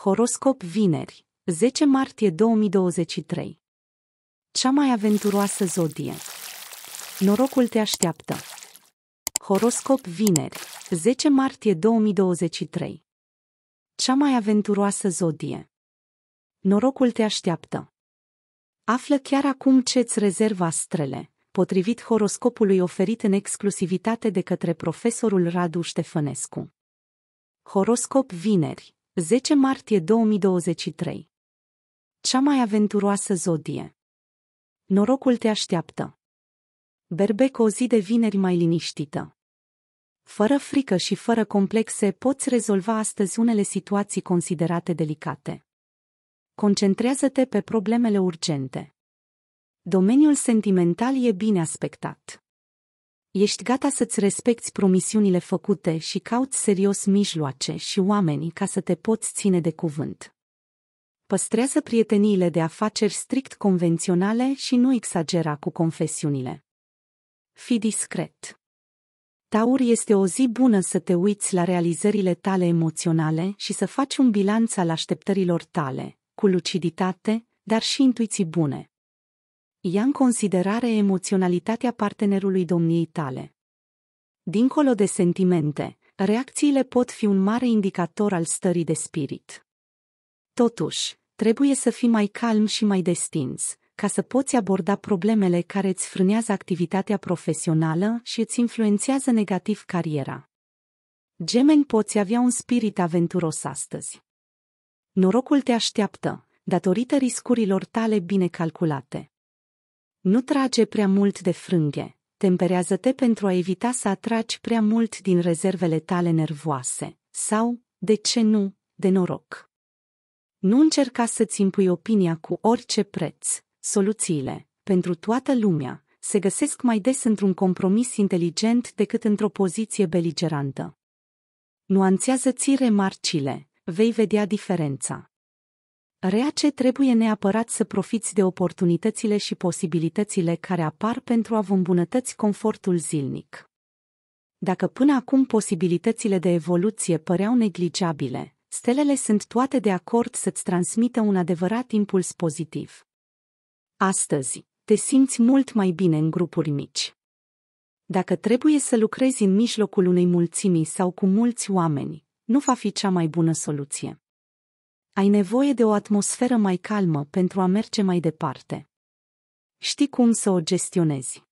Horoscop vineri, 10 martie 2023. Cea mai aventuroasă zodie. Norocul te așteaptă. Horoscop vineri, 10 martie 2023. Cea mai aventuroasă zodie. Norocul te așteaptă. Află chiar acum ce îți rezervă astrele, potrivit horoscopului oferit în exclusivitate de către profesorul Radu Ștefănescu. Horoscop vineri, 10 martie 2023 Cea mai aventuroasă zodie Norocul te așteaptă. Berbec o zi de vineri mai liniștită. Fără frică și fără complexe poți rezolva astăzi unele situații considerate delicate. Concentrează-te pe problemele urgente. Domeniul sentimental e bine aspectat. Ești gata să-ți respecti promisiunile făcute și cauți serios mijloace și oamenii ca să te poți ține de cuvânt. Păstrează prieteniile de afaceri strict convenționale și nu exagera cu confesiunile. Fi discret. Taur este o zi bună să te uiți la realizările tale emoționale și să faci un bilanț al așteptărilor tale, cu luciditate, dar și intuiții bune ia în considerare emoționalitatea partenerului domniei tale. Dincolo de sentimente, reacțiile pot fi un mare indicator al stării de spirit. Totuși, trebuie să fii mai calm și mai destins, ca să poți aborda problemele care îți frânează activitatea profesională și îți influențează negativ cariera. Gemeni poți avea un spirit aventuros astăzi. Norocul te așteaptă, datorită riscurilor tale bine calculate. Nu trage prea mult de frânghe, temperează-te pentru a evita să atragi prea mult din rezervele tale nervoase, sau, de ce nu, de noroc. Nu încerca să-ți impui opinia cu orice preț. Soluțiile, pentru toată lumea, se găsesc mai des într-un compromis inteligent decât într-o poziție beligerantă. Nuanțează-ți remarcile, vei vedea diferența. Reace trebuie neapărat să profiți de oportunitățile și posibilitățile care apar pentru a vă îmbunătăți confortul zilnic. Dacă până acum posibilitățile de evoluție păreau neglijabile, stelele sunt toate de acord să-ți transmită un adevărat impuls pozitiv. Astăzi, te simți mult mai bine în grupuri mici. Dacă trebuie să lucrezi în mijlocul unei mulțimi sau cu mulți oameni, nu va fi cea mai bună soluție ai nevoie de o atmosferă mai calmă pentru a merge mai departe. Știi cum să o gestionezi.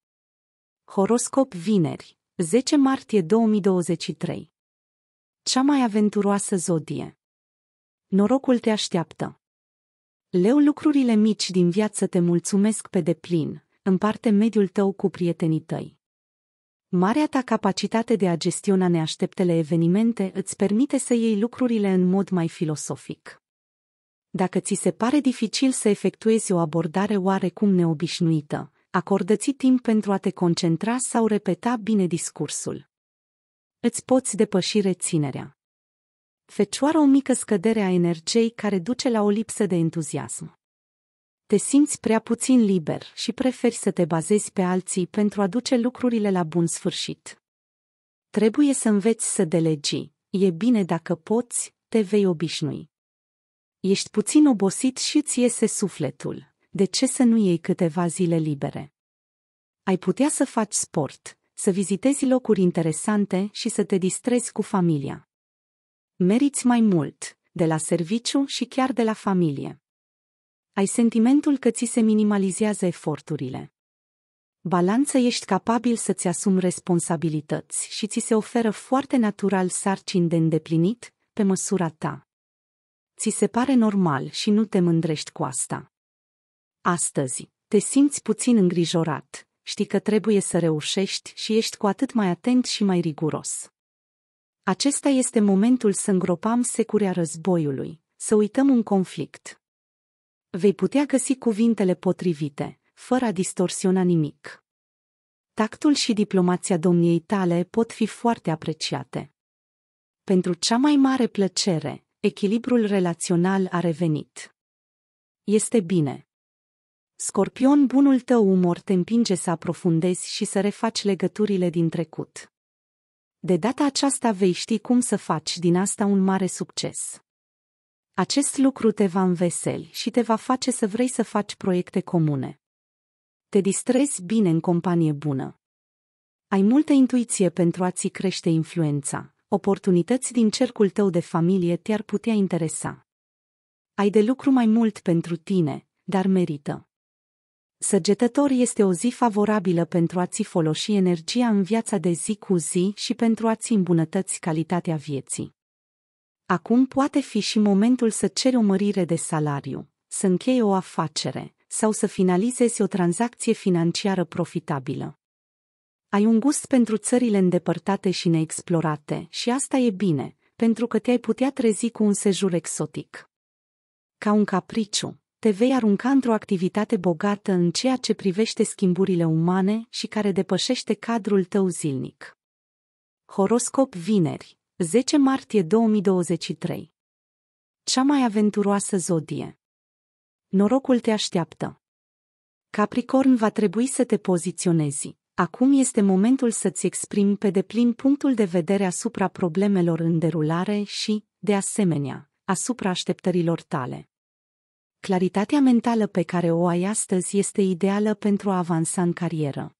Horoscop vineri, 10 martie 2023. Cea mai aventuroasă zodie. Norocul te așteaptă. Leu lucrurile mici din viață te mulțumesc pe deplin, împarte mediul tău cu prietenii tăi. Marea ta capacitate de a gestiona neașteptele evenimente îți permite să iei lucrurile în mod mai filosofic. Dacă ți se pare dificil să efectuezi o abordare oarecum neobișnuită, acordă-ți timp pentru a te concentra sau repeta bine discursul. Îți poți depăși reținerea. Fecioară o mică scădere a energiei care duce la o lipsă de entuziasm. Te simți prea puțin liber și preferi să te bazezi pe alții pentru a duce lucrurile la bun sfârșit. Trebuie să înveți să delegi, e bine dacă poți, te vei obișnui. Ești puțin obosit și îți iese sufletul. De ce să nu iei câteva zile libere? Ai putea să faci sport, să vizitezi locuri interesante și să te distrezi cu familia. Meriți mai mult, de la serviciu și chiar de la familie. Ai sentimentul că ți se minimalizează eforturile. Balanță ești capabil să-ți asumi responsabilități și ți se oferă foarte natural sarcini de îndeplinit, pe măsura ta ți se pare normal și nu te mândrești cu asta. Astăzi, te simți puțin îngrijorat, știi că trebuie să reușești și ești cu atât mai atent și mai riguros. Acesta este momentul să îngropam securea războiului, să uităm un conflict. Vei putea găsi cuvintele potrivite, fără a distorsiona nimic. Tactul și diplomația domniei tale pot fi foarte apreciate. Pentru cea mai mare plăcere, Echilibrul relațional a revenit. Este bine. Scorpion, bunul tău umor te împinge să aprofundezi și să refaci legăturile din trecut. De data aceasta vei ști cum să faci din asta un mare succes. Acest lucru te va înveseli și te va face să vrei să faci proiecte comune. Te distrezi bine în companie bună. Ai multă intuiție pentru a-ți crește influența oportunități din cercul tău de familie te-ar putea interesa. Ai de lucru mai mult pentru tine, dar merită. Săgetător este o zi favorabilă pentru a-ți folosi energia în viața de zi cu zi și pentru a-ți îmbunătăți calitatea vieții. Acum poate fi și momentul să ceri o mărire de salariu, să încheie o afacere sau să finalizezi o tranzacție financiară profitabilă. Ai un gust pentru țările îndepărtate și neexplorate și asta e bine, pentru că te-ai putea trezi cu un sejur exotic. Ca un capriciu, te vei arunca într-o activitate bogată în ceea ce privește schimburile umane și care depășește cadrul tău zilnic. Horoscop vineri, 10 martie 2023 Cea mai aventuroasă zodie Norocul te așteaptă. Capricorn va trebui să te poziționezi, Acum este momentul să-ți exprimi pe deplin punctul de vedere asupra problemelor în derulare și, de asemenea, asupra așteptărilor tale. Claritatea mentală pe care o ai astăzi este ideală pentru a avansa în carieră.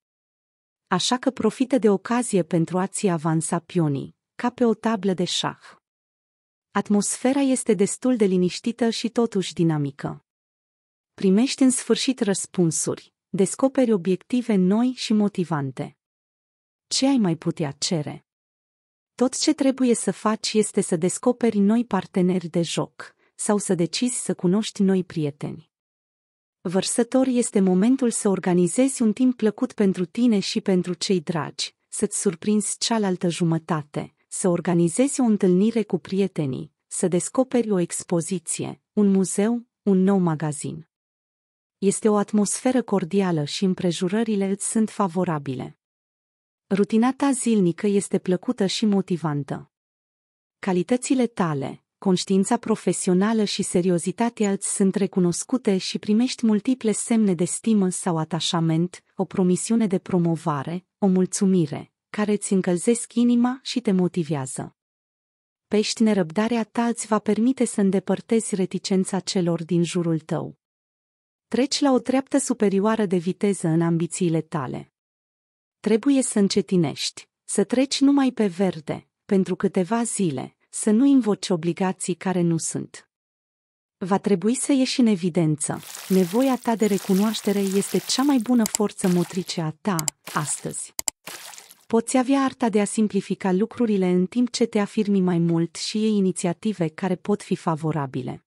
Așa că profită de ocazie pentru a-ți avansa pionii, ca pe o tablă de șah. Atmosfera este destul de liniștită și totuși dinamică. Primești în sfârșit răspunsuri, Descoperi obiective noi și motivante. Ce ai mai putea cere? Tot ce trebuie să faci este să descoperi noi parteneri de joc sau să decizi să cunoști noi prieteni. Vărsător este momentul să organizezi un timp plăcut pentru tine și pentru cei dragi, să-ți surprinzi cealaltă jumătate, să organizezi o întâlnire cu prietenii, să descoperi o expoziție, un muzeu, un nou magazin. Este o atmosferă cordială și împrejurările îți sunt favorabile. Rutina ta zilnică este plăcută și motivantă. Calitățile tale, conștiința profesională și seriozitatea îți sunt recunoscute și primești multiple semne de stimă sau atașament, o promisiune de promovare, o mulțumire, care îți încălzesc inima și te motivează. Pești nerăbdarea ta îți va permite să îndepărtezi reticența celor din jurul tău. Treci la o treaptă superioară de viteză în ambițiile tale. Trebuie să încetinești, să treci numai pe verde, pentru câteva zile, să nu invoci obligații care nu sunt. Va trebui să ieși în evidență. Nevoia ta de recunoaștere este cea mai bună forță motrice a ta, astăzi poți avea arta de a simplifica lucrurile în timp ce te afirmi mai mult și e inițiative care pot fi favorabile.